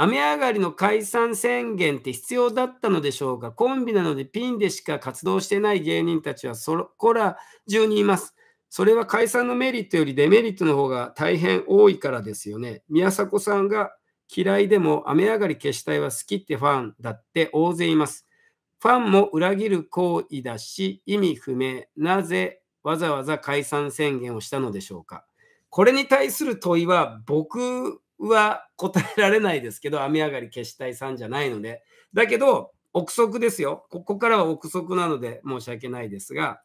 雨上がりの解散宣言って必要だったのでしょうかコンビなのでピンでしか活動してない芸人たちはそこら中にいます。それは解散のメリットよりデメリットの方が大変多いからですよね。宮迫さんが嫌いでも雨上がり消し隊は好きってファンだって大勢います。ファンも裏切る行為だし意味不明。なぜわざわざ解散宣言をしたのでしょうかこれに対する問いは僕は答えられないですけど、雨上がり決たいさんじゃないので。だけど、憶測ですよ。ここからは憶測なので申し訳ないですが、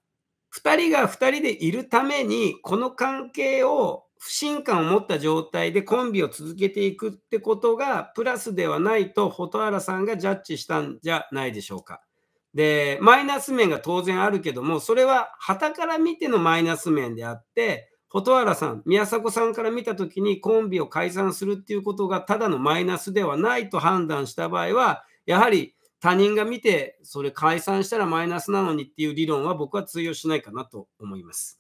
2人が2人でいるために、この関係を不信感を持った状態でコンビを続けていくってことがプラスではないと蛍原さんがジャッジしたんじゃないでしょうか。でマイナス面が当然あるけどもそれは旗から見てのマイナス面であって蛍原さん、宮迫さんから見たときにコンビを解散するっていうことがただのマイナスではないと判断した場合は、やはり他人が見て、それ解散したらマイナスなのにっていう理論は僕は通用しないかなと思います。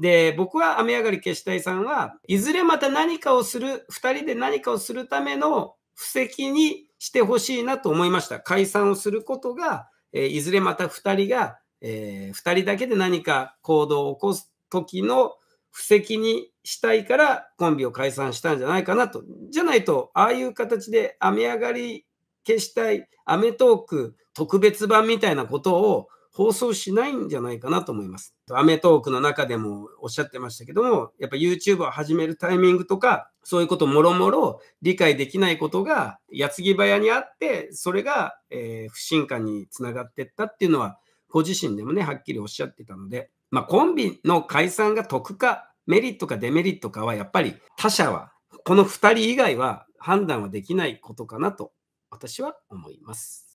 で、僕は雨上がり消したいさんは、いずれまた何かをする、2人で何かをするための布石にしてほしいなと思いました。解散をすることが、えいずれまた2人が、えー、2人だけで何か行動を起こす時の布石にしたいからコンビを解散したんじゃないかなと。じゃないと、ああいう形で雨上がり消したい、アメトーク特別版みたいなことを放送しないんじゃないかなと思います。アメトークの中でもおっしゃってましたけども、やっぱ YouTube を始めるタイミングとか、そういうこともろもろ理解できないことが矢継ぎ早にあって、それが、えー、不信感につながってったっていうのは、ご自身でもね、はっきりおっしゃってたので、まあ、コンビの解散が得か、メリットかデメリットかは、やっぱり他者は、この2人以外は判断はできないことかなと、私は思います。